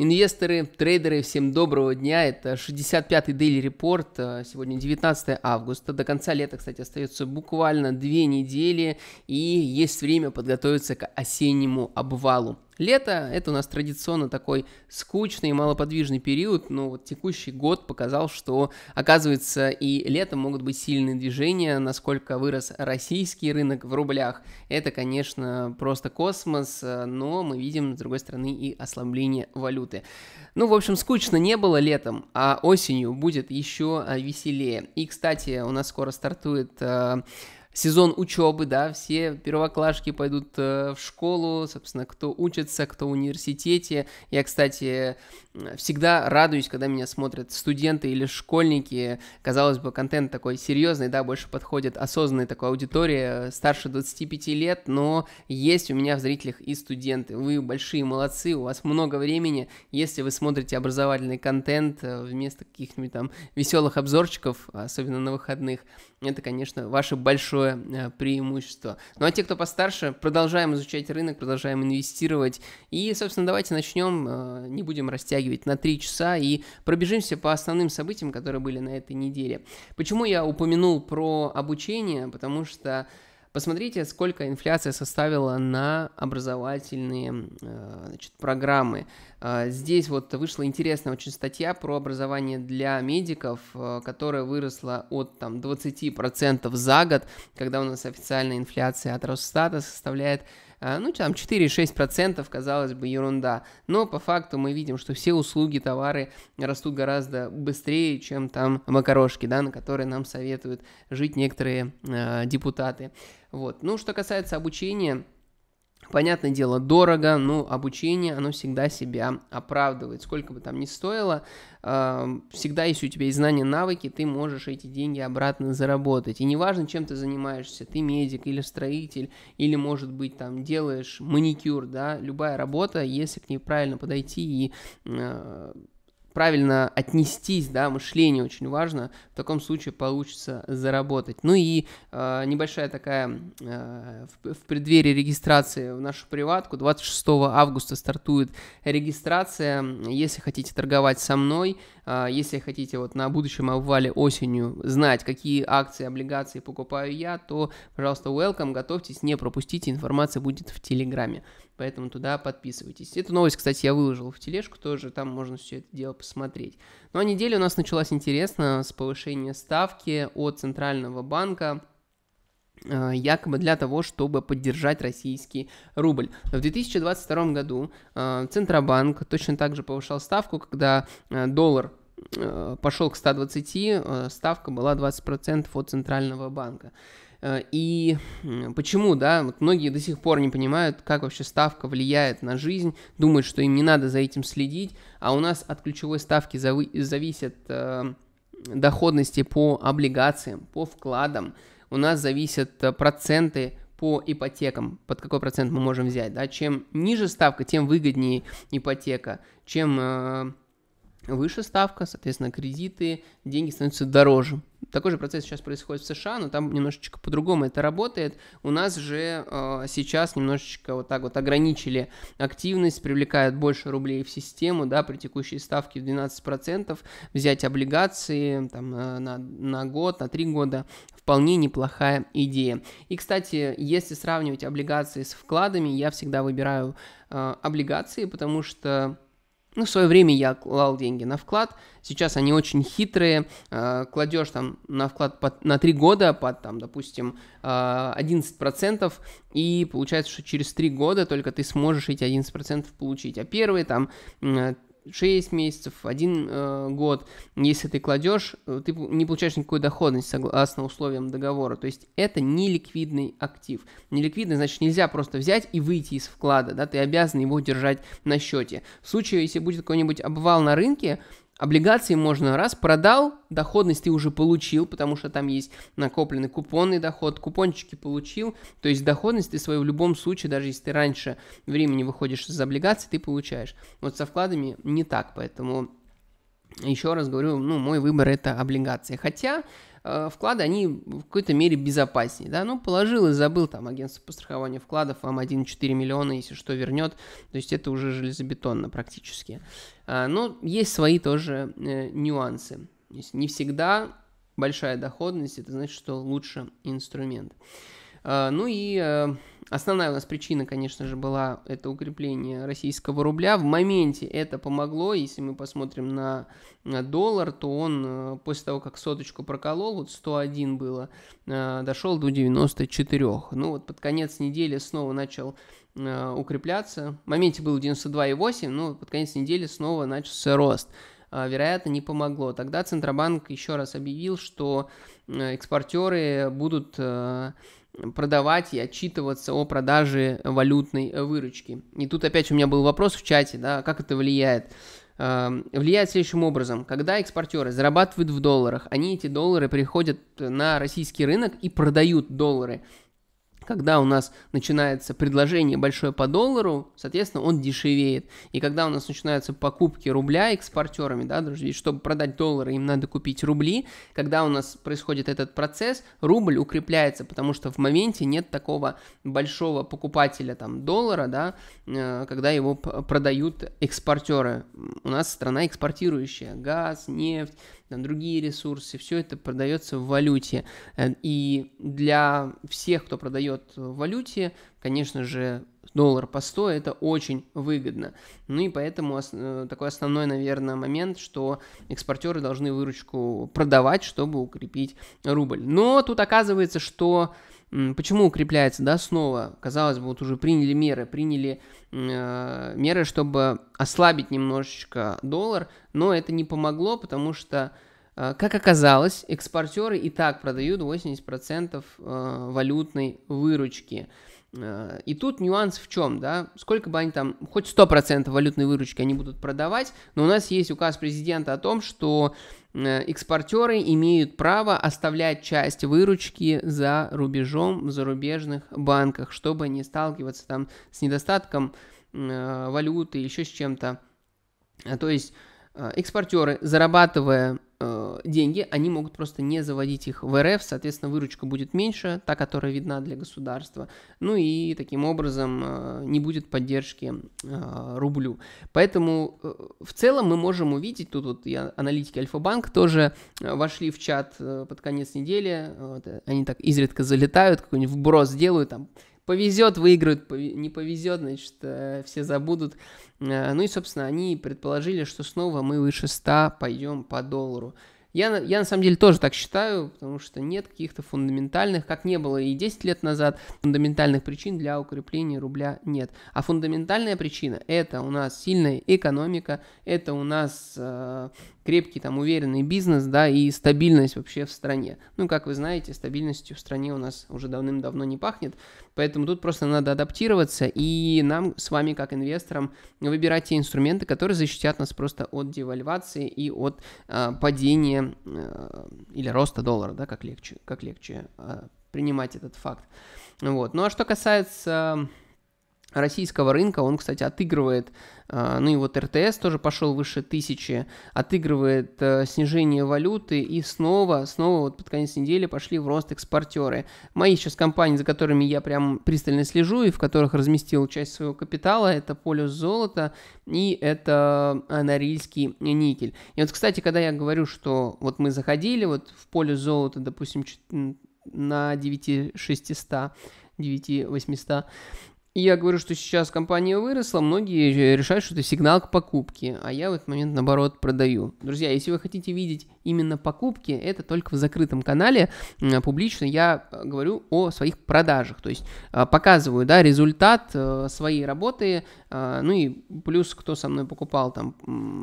Инвесторы, трейдеры, всем доброго дня. Это 65-й Daily Report. Э, сегодня 19 августа. До конца лета, кстати, остается буквально две недели. И есть время подготовиться к осеннему обвалу. Лето – это у нас традиционно такой скучный и малоподвижный период, но вот текущий год показал, что, оказывается, и летом могут быть сильные движения, насколько вырос российский рынок в рублях. Это, конечно, просто космос, э, но мы видим, с другой стороны, и ослабление валюты. Ну, в общем, скучно не было летом, а осенью будет еще э, веселее. И, кстати, у нас скоро стартует э, сезон учебы, да, все первоклашки пойдут э, в школу, собственно, кто учится, кто в университете. Я, кстати, всегда радуюсь, когда меня смотрят студенты или школьники. Казалось бы, контент такой серьезный, да, больше подходит осознанной такой аудитории, э, старше 25 лет, но есть у меня в зрителях и студенты. Вы большие молодцы, у вас много времени. Если вы смотрите образовательный контент э, вместо каких-нибудь там веселых обзорчиков, особенно на выходных, это, конечно, ваше большое э, преимущество. Ну а те, кто постарше, продолжаем изучать рынок, продолжаем инвестировать. И, собственно, давайте начнем, э, не будем растягивать на 3 часа и пробежимся по основным событиям, которые были на этой неделе. Почему я упомянул про обучение? Потому что Посмотрите, сколько инфляция составила на образовательные э, значит, программы. А, здесь вот вышла интересная очень статья про образование для медиков, э, которая выросла от там, 20% за год, когда у нас официальная инфляция от Росстата составляет Э, ну, там 4-6%, казалось бы, ерунда. Но по факту мы видим, что все услуги, товары растут гораздо быстрее, чем там макарошки, да, на которые нам советуют жить некоторые э, депутаты. Вот. Ну, что касается обучения, Понятное дело, дорого, но обучение, оно всегда себя оправдывает. Сколько бы там ни стоило, эм, всегда, если у тебя есть знания, навыки, ты можешь эти деньги обратно заработать. И неважно, чем ты занимаешься, ты медик или строитель, или, может быть, там делаешь маникюр, да, любая работа, если к ней правильно подойти и э, правильно отнестись, да, мышление очень важно, в таком случае получится заработать. Ну и э, небольшая такая э, в, в преддверии регистрации в нашу приватку, 26 августа стартует регистрация, если хотите торговать со мной, э, если хотите вот на будущем обвале осенью знать, какие акции, облигации покупаю я, то, пожалуйста, welcome, готовьтесь, не пропустите, информация будет в Телеграме, поэтому туда подписывайтесь. Эту новость, кстати, я выложил в тележку тоже, там можно все это делать посмотреть. Ну а неделя у нас началась интересно с повышения ставки от Центрального банка э, якобы для того, чтобы поддержать российский рубль. В 2022 году э, Центробанк точно так же повышал ставку, когда э, доллар пошел к 120, ставка была 20% от Центрального банка. Э, и почему, да, вот многие до сих пор не понимают, как вообще ставка влияет на жизнь, думают, что им не надо за этим следить, а у нас от ключевой ставки зави- зависят э, доходности по облигациям, по вкладам, у нас зависят э, проценты по ипотекам, под какой процент мы можем взять, да, чем ниже ставка, тем выгоднее ипотека, чем э, выше ставка, соответственно, кредиты, деньги становятся дороже, такой же процесс сейчас происходит в США, но там немножечко по-другому это работает. У нас же э, сейчас немножечко вот так вот ограничили активность, привлекают больше рублей в систему, да, при текущей ставке в 12%, взять облигации там, э, на, на год, на три года, вполне неплохая идея. И, кстати, если сравнивать облигации с вкладами, я всегда выбираю э, облигации, потому что ну, в свое время я клал деньги на вклад, сейчас они очень хитрые, а, кладешь там на вклад под, на 3 года под, там, допустим, 11%, а, и получается, что через 3 года только ты сможешь эти 11% получить, а первые там 6 месяцев, 1 э, год. Если ты кладешь, э, ты не получаешь никакой доходности согласно а условиям договора. То есть это неликвидный актив. Неликвидный, значит, нельзя просто взять и выйти из вклада, да, ты обязан его держать на счете. В случае, если будет какой-нибудь обвал на рынке, Облигации можно раз продал, доходность ты уже получил, потому что там есть накопленный купонный доход, купончики получил, то есть доходность ты свою в любом случае, даже если ты раньше времени выходишь из облигаций, ты получаешь. Вот со вкладами не так, поэтому еще раз говорю, ну, мой выбор это облигации. Хотя Э, вклады, они в какой-то мере безопаснее, да, ну, положил и забыл, там, агентство по страхованию вкладов вам 1,4 миллиона, если что, вернет, то есть это уже железобетонно практически. А, но ну, есть свои тоже э, нюансы, то есть не всегда большая доходность, это значит, что лучше инструмент. А, ну и э, Основная у нас причина, конечно же, была это укрепление российского рубля. В моменте это помогло, если мы посмотрим на доллар, то он э, после того, как соточку проколол, вот 101 было, э, дошел до 94. Ну вот под конец недели снова начал э, укрепляться. В моменте был 92,8, но под конец недели снова начался рост а, вероятно, не помогло. Тогда Центробанк еще раз объявил, что экспортеры будут продавать и отчитываться о продаже валютной э, выручки. И тут опять у меня был вопрос в чате, да, как это влияет. Эм, влияет следующим образом. Когда экспортеры зарабатывают в долларах, они эти доллары приходят на российский рынок и продают доллары когда у нас начинается предложение большое по доллару, соответственно, он дешевеет. И когда у нас начинаются покупки рубля экспортерами, да, друзья, чтобы продать доллары, им надо купить рубли, когда у нас происходит этот процесс, рубль укрепляется, потому что в моменте нет такого большого покупателя там доллара, да, э, когда его продают экспортеры. У нас страна экспортирующая, газ, нефть, на другие ресурсы, все это продается в валюте. Э, и для всех, кто продает в валюте, конечно же, доллар по 100 это очень выгодно. Ну и поэтому э, такой основной, наверное, момент, что экспортеры должны выручку продавать, чтобы укрепить рубль. Но тут оказывается, что Почему укрепляется, да, снова? Казалось бы, вот уже приняли меры, приняли э, меры, чтобы ослабить немножечко доллар, но это не помогло, потому что, э, как оказалось, экспортеры и так продают 80% э, валютной выручки. Э, и тут нюанс в чем, да, сколько бы они там, хоть 100% валютной выручки они будут продавать, но у нас есть указ президента о том, что Э, экспортеры имеют право оставлять часть выручки за рубежом в зарубежных банках, чтобы не сталкиваться там с недостатком э, валюты, еще с чем-то. А то есть э, экспортеры, зарабатывая э, деньги, они могут просто не заводить их в РФ, соответственно, выручка будет меньше, та, которая видна для государства, ну и таким образом э, не будет поддержки э, рублю. Поэтому э, в целом мы можем увидеть, тут вот я, аналитики Альфа-Банк тоже э, вошли в чат э, под конец недели, э, э они так изредка залетают, какой-нибудь вброс делают, там повезет, выиграют, пове... не повезет, значит, э, все забудут. Э, ну и, собственно, они предположили, что снова мы выше 100 пойдем по доллару. Я, я на самом деле тоже так считаю, потому что нет каких-то фундаментальных, как не было и 10 лет назад, фундаментальных причин для укрепления рубля нет. А фундаментальная причина это у нас сильная экономика, это у нас э, крепкий там уверенный бизнес, да, и стабильность вообще в стране. Ну, как вы знаете, стабильностью в стране у нас уже давным-давно не пахнет, Поэтому тут просто надо адаптироваться и нам с вами, как инвесторам, выбирать те инструменты, которые защитят нас просто от девальвации и от э, падения э, или роста доллара, да, как легче, как легче э, принимать этот факт. Вот. Ну а что касается российского рынка, он, кстати, отыгрывает, а, ну и вот РТС тоже пошел выше тысячи, отыгрывает э, снижение валюты, и снова, снова вот под конец недели пошли в рост экспортеры. Мои сейчас компании, за которыми я прям пристально слежу и в которых разместил часть своего капитала, это полюс золота и это норильский никель. И вот, кстати, когда я говорю, что вот мы заходили вот в полюс золота, допустим, на 9600, 9800, я говорю, что сейчас компания выросла, многие решают, что это сигнал к покупке, а я в этот момент, наоборот, продаю. Друзья, если вы хотите видеть именно покупки, это только в закрытом канале, публично я э, говорю о своих продажах, то есть э, показываю, да, результат э, своей работы, ну и плюс, кто со мной покупал там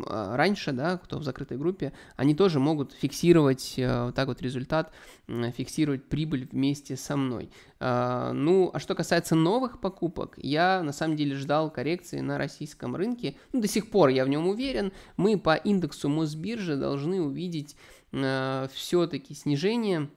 раньше, да, кто в закрытой группе, они тоже могут фиксировать вот так вот результат, фиксировать прибыль вместе со мной. А, ну, а что касается новых покупок, я на самом деле ждал коррекции на российском рынке. Ну, до сих пор я в нем уверен. Мы по индексу Мосбиржи должны увидеть э, а, все-таки снижение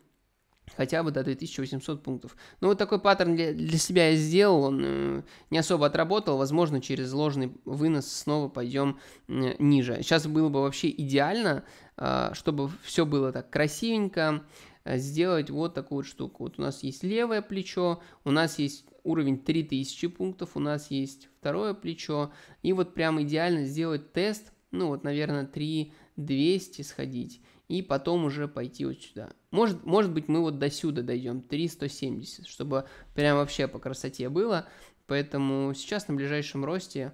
хотя бы до 2800 пунктов. Ну, вот такой паттерн для, для себя я сделал, он э, не особо отработал, возможно, через ложный вынос снова пойдем э, ниже. Сейчас было бы вообще идеально, э, чтобы все было так красивенько, Э, сделать вот такую вот штуку. Вот у нас есть левое плечо, у нас есть уровень 3000 пунктов, у нас есть второе плечо. И вот прям идеально сделать тест, ну вот, наверное, 3200 сходить. И потом уже пойти вот сюда. Может, может быть, мы вот до сюда дойдем, 370, чтобы прям вообще по красоте было. Поэтому сейчас на ближайшем росте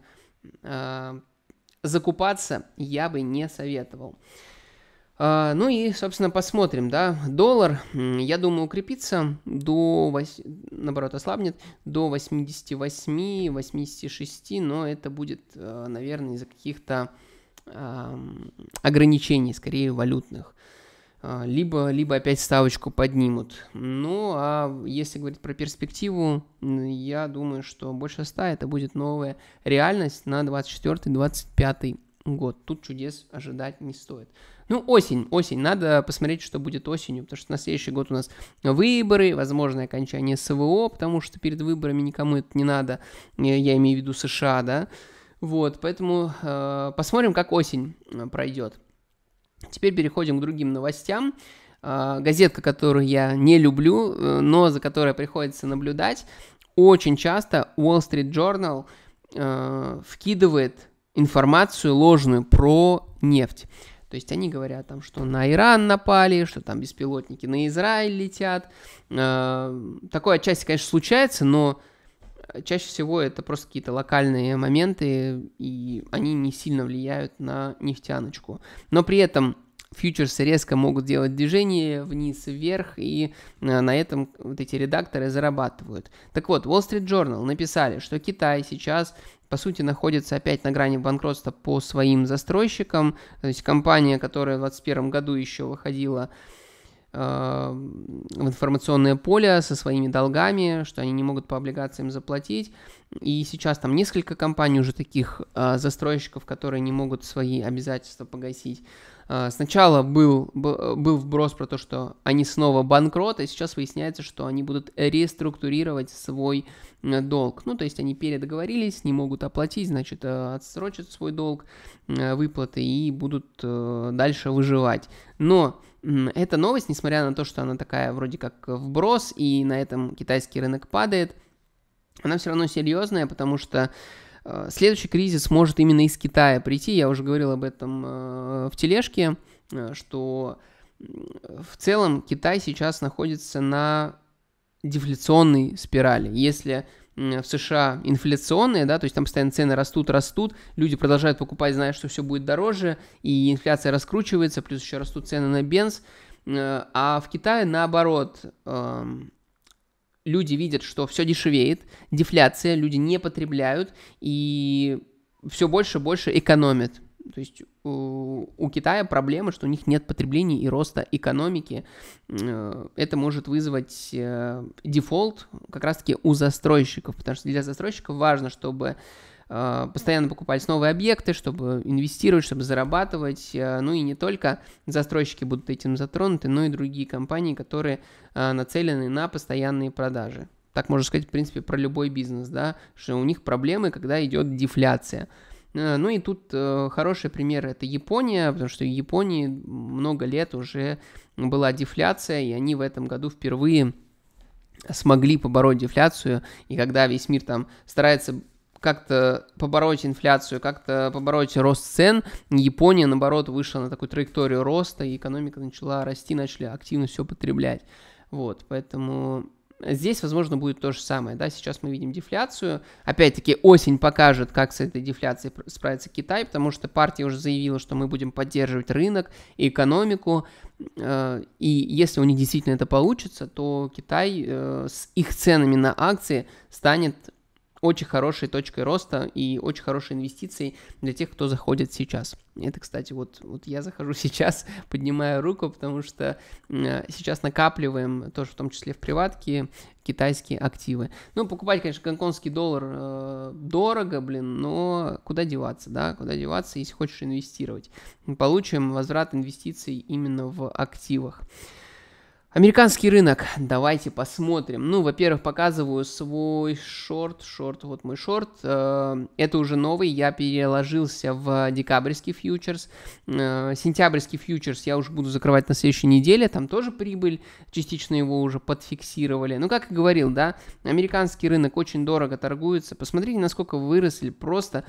э, закупаться я бы не советовал. А, ну и, собственно, посмотрим, да, доллар, я думаю, укрепится до, 8, наоборот, ослабнет до 88-86, но это будет, э, наверное, из-за каких-то ограничений, скорее валютных. А, либо, либо опять ставочку поднимут. Ну, а если говорить про перспективу, я думаю, что больше 100 это будет новая реальность на 24-25 год. Тут чудес ожидать не стоит. Ну, осень, осень. Надо посмотреть, что будет осенью, потому что на следующий год у нас выборы, возможное окончание СВО, потому что перед выборами никому это не надо. Я имею в виду США, да. Вот, поэтому э, посмотрим, как осень э, пройдет. Теперь переходим к другим новостям. Э, газетка, которую я не люблю, э, но за которой приходится наблюдать. Очень часто Wall Street Journal э, вкидывает информацию ложную про нефть. То есть они говорят там, что на Иран напали, что там беспилотники на Израиль летят. Э, такое отчасти, конечно, случается, но э, чаще всего это просто какие-то локальные моменты, и они не сильно влияют на нефтяночку. Но при этом фьючерсы резко могут делать движение вниз, и вверх, и э, на этом вот эти редакторы зарабатывают. Так вот, Wall Street Journal написали, что Китай сейчас по сути, находится опять на грани банкротства по своим застройщикам. То есть компания, которая в 2021 году еще выходила э, в информационное поле со своими долгами, что они не могут по облигациям заплатить. И сейчас там несколько компаний уже таких э, застройщиков, которые не могут свои обязательства погасить. Э, сначала был, был вброс про то, что они снова банкроты, а сейчас выясняется, что они будут реструктурировать свой Э, долг. Ну, то есть они передоговорились, не могут оплатить, значит, э, отсрочат свой долг э, выплаты и будут дальше выживать. Но эта новость, несмотря на то, что она такая вроде как вброс, и на этом китайский рынок падает, она все равно серьезная, потому что следующий кризис может именно из Китая прийти. Я уже говорил об этом в тележке, что в целом Китай сейчас находится на дефляционной спирали. Если в США инфляционные, да, то есть там постоянно цены растут, растут, люди продолжают покупать, зная, что все будет дороже, и инфляция раскручивается, плюс еще растут цены на бенз, э, а в Китае наоборот, эм, люди видят, что все дешевеет, дефляция, люди не потребляют, и все больше и больше экономят. То есть у, э, у Китая проблема, что у них нет потребления и роста экономики. Э, это может вызвать э, дефолт как раз-таки у застройщиков, потому что для застройщиков важно, чтобы постоянно покупались новые объекты, чтобы инвестировать, чтобы зарабатывать. Ну и не только застройщики будут этим затронуты, но и другие компании, которые нацелены на постоянные продажи. Так можно сказать, в принципе, про любой бизнес, да, что у них проблемы, когда идет дефляция. Э, ну и тут э, хороший пример это Япония, потому что в Японии много лет уже была дефляция, и они в этом году впервые смогли побороть дефляцию, и когда весь мир там старается как-то побороть инфляцию, как-то побороть рост цен, Япония, наоборот, вышла на такую траекторию роста, и экономика начала расти, начали активно все потреблять. Вот, поэтому Здесь, возможно, будет то же самое. Да? Сейчас мы видим дефляцию. Опять-таки, осень покажет, как с этой дефляцией справится Китай, потому что партия уже заявила, что мы будем поддерживать рынок и экономику. Э, и если у них действительно это получится, то Китай э, с их ценами на акции станет очень хорошей точкой роста и очень хорошей инвестицией для тех, кто заходит сейчас. Это, кстати, вот, вот я захожу сейчас, поднимаю руку, потому что э, сейчас накапливаем тоже в том числе в приватке китайские активы. Ну, покупать, конечно, гонконгский доллар э, дорого, блин, но куда деваться, да, куда деваться, если хочешь инвестировать. Мы получим возврат инвестиций именно в активах. Американский рынок. Давайте посмотрим. Ну, во-первых, показываю свой шорт. Шорт, вот мой шорт. Э, это уже новый. Я переложился в декабрьский фьючерс. Э, сентябрьский фьючерс я уже буду закрывать на следующей неделе. Там тоже прибыль. Частично его уже подфиксировали. Ну, как и говорил, да, американский рынок очень дорого торгуется. Посмотрите, насколько выросли просто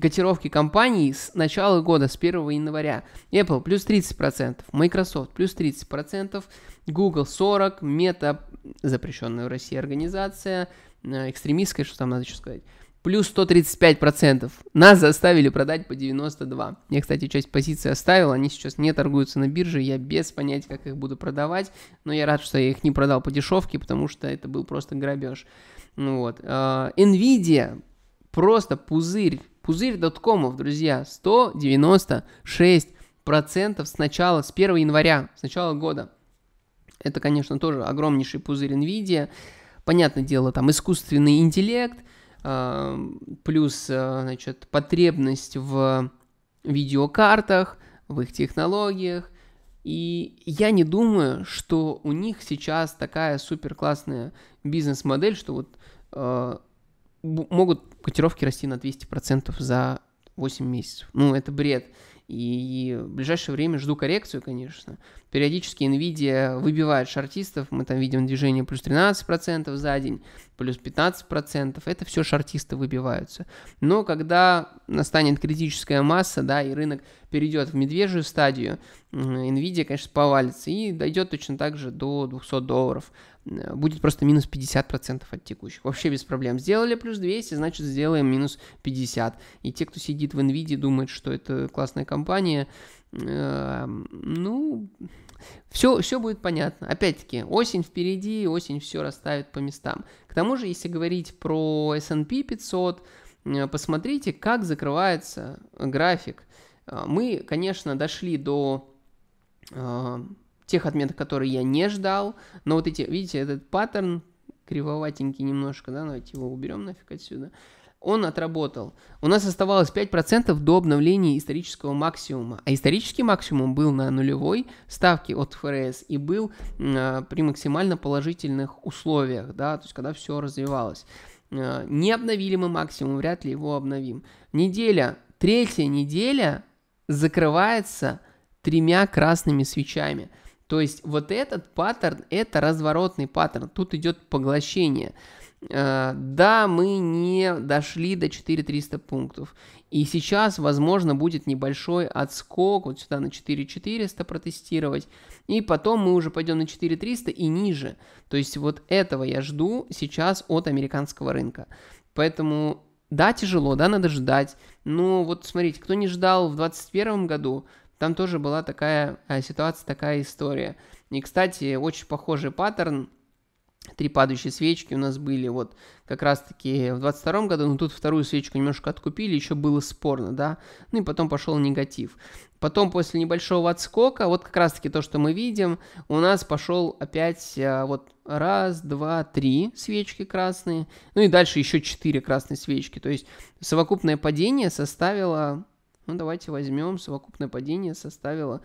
котировки компаний с начала года, с 1 января. Apple плюс 30%, Microsoft плюс 30%, Google 40%, Meta, запрещенная в России организация, э, экстремистская, что там надо еще сказать, плюс 135%. Нас заставили продать по 92. Я, кстати, часть позиций оставил, они сейчас не торгуются на бирже, я без понятия, как их буду продавать, но я рад, что я их не продал по дешевке, потому что это был просто грабеж. Ну вот. Э, Nvidia просто пузырь Пузырь доткомов, друзья, 196 процентов с начала, с 1 января, с начала года. Это, конечно, тоже огромнейший пузырь NVIDIA. Понятное дело, там искусственный интеллект, а, плюс, а, значит, потребность в видеокартах, в их технологиях. И я не думаю, что у них сейчас такая супер классная бизнес-модель, что вот а, могут котировки расти на 200% за 8 месяцев. Ну, это бред. И в ближайшее время жду коррекцию, конечно. Периодически NVIDIA выбивает шартистов. Мы там видим движение плюс 13% за день, плюс 15%. Это все шартисты выбиваются. Но когда настанет критическая масса, да, и рынок перейдет в медвежью стадию, NVIDIA, конечно, повалится и дойдет точно так же до 200 долларов. Э, будет просто минус 50% от текущих. Вообще без проблем. Сделали плюс 200, значит сделаем минус 50. И те, кто сидит в NVIDIA, думают, что это классная компания, эм, ну, все, все будет понятно. Опять-таки, осень впереди, осень все расставит по местам. К тому же, если говорить про S&P 500, э, посмотрите, как закрывается график. Э, мы, конечно, дошли до тех отметок, которые я не ждал. Но вот эти, видите, этот паттерн кривоватенький немножко, да, давайте его уберем нафиг отсюда. Он отработал. У нас оставалось 5% до обновления исторического максимума. А исторический максимум был на нулевой ставке от ФРС и был э, при максимально положительных условиях, да, то есть когда все развивалось. Э, не обновили мы максимум, вряд ли его обновим. Неделя, третья неделя закрывается тремя красными свечами – то есть вот этот паттерн, это разворотный паттерн, тут идет поглощение. Э, да, мы не дошли до 4300 пунктов. И сейчас, возможно, будет небольшой отскок вот сюда на 4400 протестировать. И потом мы уже пойдем на 4300 и ниже. То есть вот этого я жду сейчас от американского рынка. Поэтому, да, тяжело, да, надо ждать. Но вот смотрите, кто не ждал в 2021 году, там тоже была такая э, ситуация, такая история. И, кстати, очень похожий паттерн три падающие свечки у нас были вот как раз-таки в 22 году, но тут вторую свечку немножко откупили, еще было спорно, да, ну и потом пошел негатив. Потом после небольшого отскока, вот как раз-таки то, что мы видим, у нас пошел опять э, вот раз, два, три свечки красные, ну и дальше еще четыре красные свечки, то есть совокупное падение составило ну, давайте возьмем, совокупное падение составило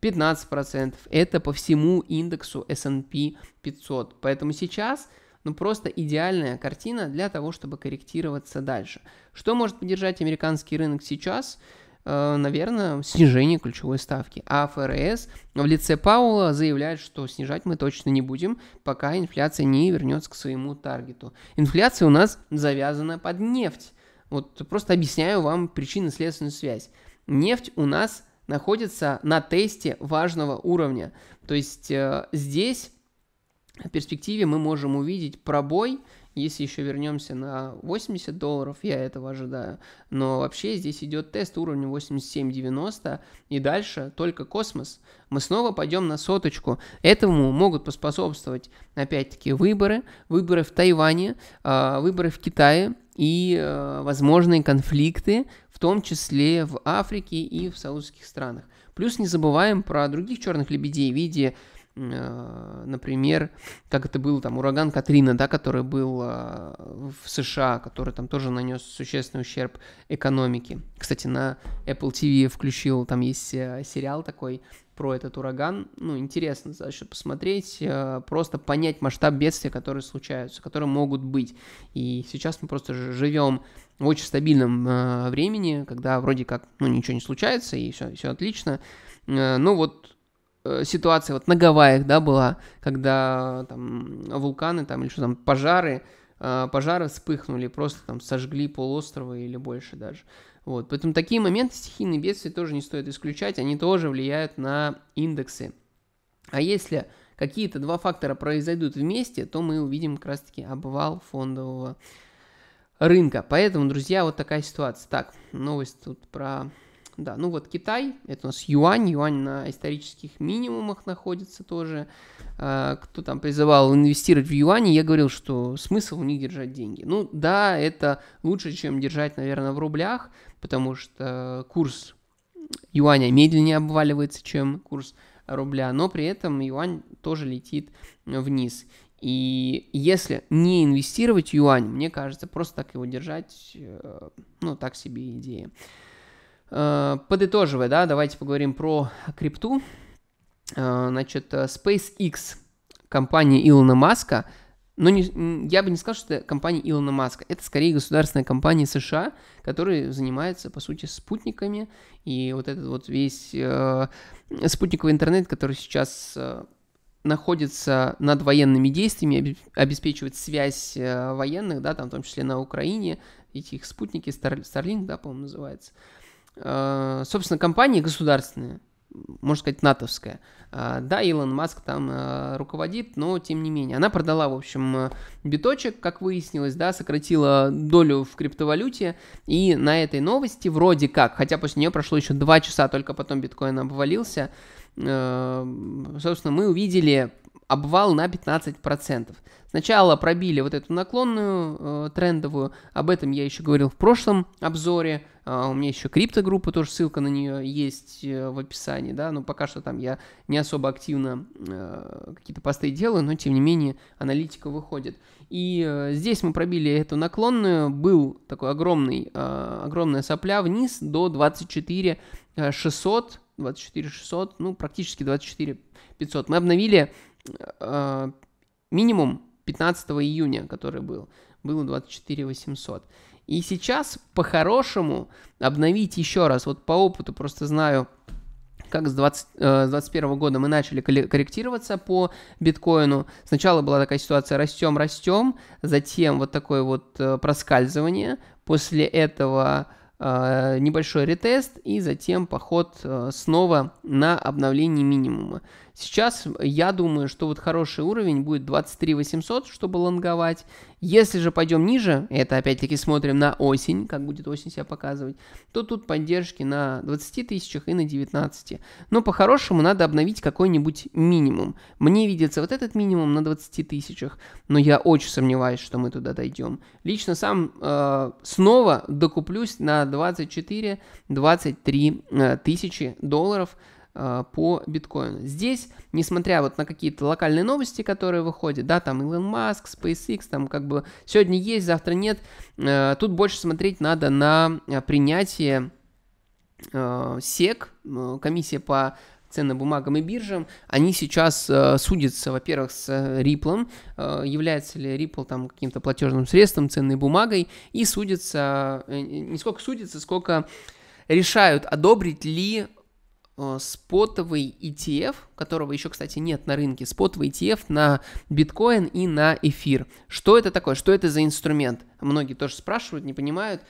15%. Это по всему индексу S&P 500. Поэтому сейчас ну просто идеальная картина для того, чтобы корректироваться дальше. Что может поддержать американский рынок сейчас? Э, наверное, снижение ключевой ставки. А ФРС в лице Паула заявляет, что снижать мы точно не будем, пока инфляция не вернется к своему таргету. Инфляция у нас завязана под нефть. Вот просто объясняю вам причинно-следственную связь. Нефть у нас находится на тесте важного уровня. То есть э, здесь в перспективе мы можем увидеть пробой, если еще вернемся на 80 долларов, я этого ожидаю. Но вообще здесь идет тест уровня 90 и дальше только космос. Мы снова пойдем на соточку. Этому могут поспособствовать опять-таки выборы. Выборы в Тайване, а, выборы в Китае, и э, возможные конфликты, в том числе в Африке и в саудовских странах. Плюс не забываем про других черных лебедей в виде, э, например, как это был там ураган Катрина, да, который был э, в США, который там тоже нанес существенный ущерб экономике. Кстати, на Apple TV включил, там есть э, сериал такой про этот ураган. Ну, интересно достаточно посмотреть, э, просто понять масштаб бедствия, которые случаются, которые могут быть. И сейчас мы просто живем в очень стабильном э, времени, когда вроде как ну, ничего не случается, и все, отлично. Э, ну, вот ситуация вот на Гавайях, да, была, когда там вулканы там или что там, пожары, пожары вспыхнули, просто там сожгли полуострова или больше даже. Вот, поэтому такие моменты стихийные бедствия тоже не стоит исключать, они тоже влияют на индексы. А если какие-то два фактора произойдут вместе, то мы увидим как раз-таки обвал фондового рынка. Поэтому, друзья, вот такая ситуация. Так, новость тут про да, ну вот Китай, это у нас юань, юань на исторических минимумах находится тоже. А, кто там призывал инвестировать в юане, я говорил, что смысл у них держать деньги. Ну да, это лучше, чем держать, наверное, в рублях, потому что курс юаня медленнее обваливается, чем курс рубля, но при этом юань тоже летит вниз. И если не инвестировать в юань, мне кажется, просто так его держать, э, ну, так себе идея. Э, подытоживая, да, давайте поговорим про крипту. Э, значит, SpaceX, компания Илона Маска, но ну, не, я бы не сказал, что это компания Илона Маска. Это скорее государственная компания США, которая занимается, по сути, спутниками. И вот этот вот весь э, спутниковый интернет, который сейчас э, находится над военными действиями, обеспечивает связь э, военных, да, там в том числе на Украине, эти их спутники, Starlink, да, по-моему, называется. Э, Э, собственно, компания государственная, можно сказать, натовская. А, да, Илон Маск там э, руководит, но тем не менее. Она продала, в общем, э, биточек, как выяснилось, да, сократила долю в криптовалюте. И на этой новости вроде как, хотя после нее прошло еще два часа, только потом биткоин обвалился, собственно, мы увидели обвал на 15%. Сначала пробили вот эту наклонную трендовую, об этом я еще говорил в прошлом обзоре, а, у меня еще криптогруппа, тоже ссылка на нее есть э, в описании, да, но пока что там я не особо активно э, какие-то посты делаю, но тем не менее аналитика выходит. И э, здесь мы пробили эту наклонную, был такой огромный, огромная сопля вниз до 24 600, 24 600, ну практически 24 500. Мы обновили минимум 15 июня, который был, было 24 800. И сейчас по-хорошему обновить еще раз, вот по опыту просто знаю, как с 2021 э, года мы начали корректироваться по биткоину. Сначала была такая ситуация растем, растем, затем вот такое вот э, проскальзывание, после этого э, небольшой ретест и затем поход э, снова на обновление минимума. Сейчас я думаю, что вот хороший уровень будет 23 800, чтобы лонговать. Если же пойдем ниже, это опять-таки смотрим на осень, как будет осень себя показывать, то тут поддержки на 20 тысячах и на 19. Но по-хорошему надо обновить какой-нибудь минимум. Мне видится вот этот минимум на 20 тысячах, но я очень сомневаюсь, что мы туда дойдем. Лично сам э, снова докуплюсь на 24-23 э, тысячи долларов, а, по биткоину. Здесь, несмотря вот на какие-то локальные новости, которые выходят, да, там Илон Маск, SpaceX, там как бы сегодня есть, завтра нет, а, тут больше смотреть надо на а, принятие SEC комиссия по ценным бумагам и биржам, они сейчас судятся, во-первых, с Ripple, является ли Ripple там каким-то платежным средством, ценной бумагой, и судятся, э, э, не сколько судятся, сколько решают, одобрить ли Э, спотовый ETF, которого еще, кстати, нет на рынке, спотовый ETF на биткоин и на эфир. Что это такое? Что это за инструмент? Многие тоже спрашивают, не понимают.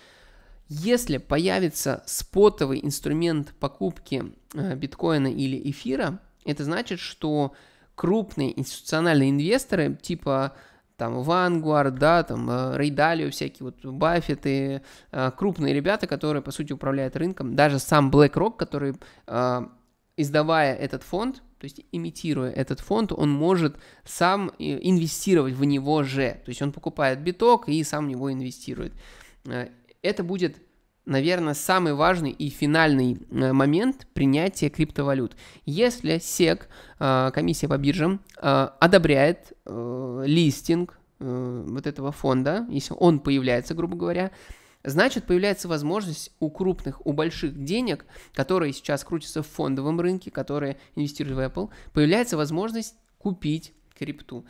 Если появится спотовый инструмент покупки э, биткоина или эфира, это значит, что крупные институциональные инвесторы типа там Vanguard, да, там Рейдалио, э, всякие вот Баффеты, э, крупные ребята, которые, по сути, управляют рынком, даже сам BlackRock, который, э, издавая этот фонд, то есть имитируя этот фонд, он может сам инвестировать в него же, то есть он покупает биток и сам в него инвестирует. Это будет наверное, самый важный и финальный э, момент принятия криптовалют. Если SEC, э, комиссия по биржам, э, одобряет листинг вот этого фонда, если он появляется, грубо говоря, значит появляется возможность у крупных, у больших денег, которые сейчас крутятся в фондовом рынке, которые инвестируют в Apple, появляется возможность купить крипту.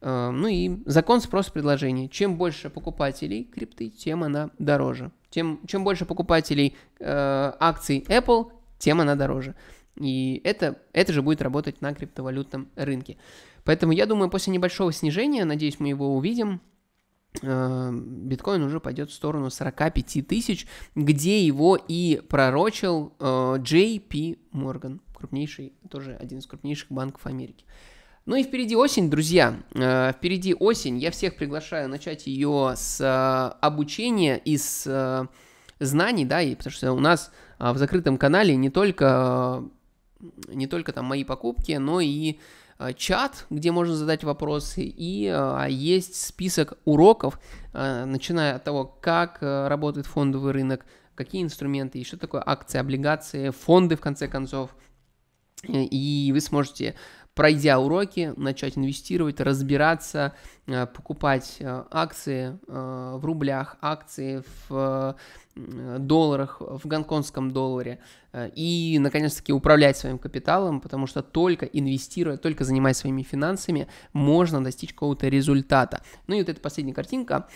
Ну и закон спрос-предложения. Чем больше покупателей крипты, тем она дороже. Тем, чем больше покупателей э, акций Apple, тем она дороже. И это, это же будет работать на криптовалютном рынке. Поэтому я думаю, после небольшого снижения, надеюсь, мы его увидим, э, биткоин уже пойдет в сторону 45 тысяч, где его и пророчил JP э, Morgan, крупнейший, тоже один из крупнейших банков Америки. Ну и впереди осень, друзья. Э, впереди осень. Я всех приглашаю начать ее с э, обучения и с э, знаний, да, и потому что у нас в закрытом канале не только не только там мои покупки, но и чат, где можно задать вопросы, и а есть список уроков, начиная от того, как работает фондовый рынок, какие инструменты, и что такое акции, облигации, фонды, в конце концов, и вы сможете пройдя уроки, начать инвестировать, разбираться, э, покупать э, акции э, в рублях, акции в долларах, в гонконгском долларе и, наконец-таки, управлять своим капиталом, потому что только инвестируя, только занимаясь своими финансами, можно достичь какого-то результата. Ну и вот эта последняя картинка.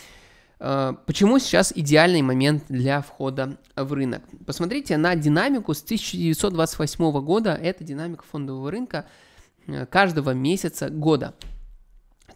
Почему сейчас идеальный момент для входа в рынок? Посмотрите на динамику с 1928 года, это динамика фондового рынка, Э, каждого месяца года.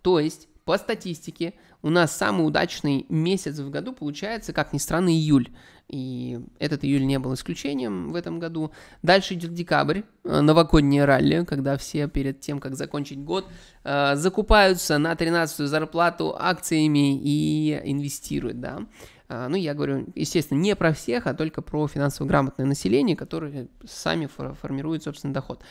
То есть, по статистике, у нас самый удачный месяц в году получается, как ни странно, июль. И этот июль не был исключением в этом году. Дальше идет декабрь, э, новогоднее ралли, когда все перед тем, как закончить год, э, закупаются на 13-ю зарплату акциями и инвестируют, да. Ну, я говорю, естественно, не про всех, а только про финансово грамотное население, которое сами фор- формируют собственный доход.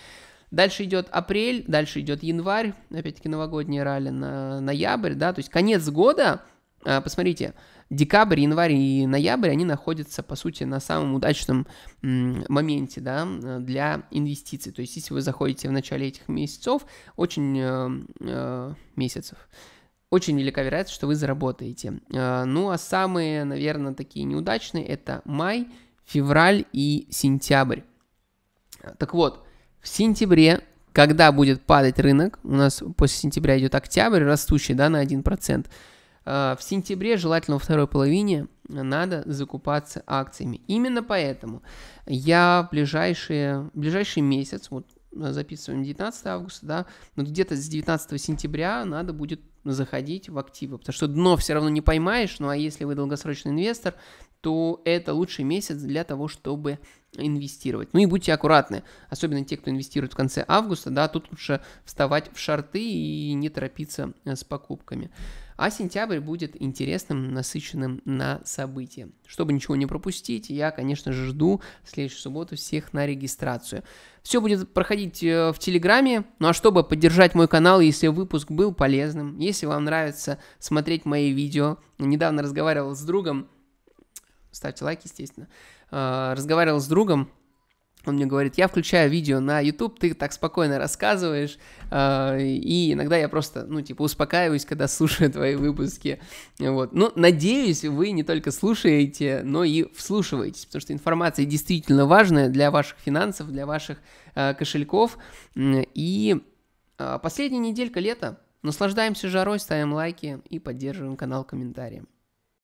Дальше идет апрель, дальше идет январь, опять-таки новогодние ралли, на ноябрь, да, то есть конец года, а, посмотрите, декабрь, январь и ноябрь, они находятся, по сути, на самом удачном моменте да, для инвестиций. То есть, если вы заходите в начале этих месяцев, очень э, э, месяцев, очень велика вероятность, что вы заработаете. А, ну, а самые, наверное, такие неудачные – это май, февраль и сентябрь. Так вот, в сентябре, когда будет падать рынок, у нас после сентября идет октябрь, растущий, да, на 1%, э, в сентябре, желательно во второй половине, надо закупаться акциями. Именно поэтому я в ближайшие, ближайший месяц, вот записываем 19 августа, да, но где-то с 19 сентября надо будет заходить в активы, потому что дно все равно не поймаешь, ну а если вы долгосрочный инвестор, то это лучший месяц для того, чтобы инвестировать. Ну и будьте аккуратны, особенно те, кто инвестирует в конце августа, да, тут лучше вставать в шарты и не торопиться э, с покупками. А сентябрь будет интересным, насыщенным на события. Чтобы ничего не пропустить, я, конечно же, жду в следующую субботу всех на регистрацию. Все будет проходить э, в Телеграме. Ну а чтобы поддержать мой канал, если выпуск был полезным, если вам нравится смотреть мои видео, недавно разговаривал с другом, ставьте лайк, естественно. А, разговаривал с другом, он мне говорит, я включаю видео на YouTube, ты так спокойно рассказываешь, а, и иногда я просто, ну, типа, успокаиваюсь, когда слушаю твои выпуски, вот. Ну, надеюсь, вы не только слушаете, но и вслушиваетесь, потому что информация действительно важная для ваших финансов, для ваших а, кошельков, и последняя неделька лета, наслаждаемся жарой, ставим лайки и поддерживаем канал комментариями.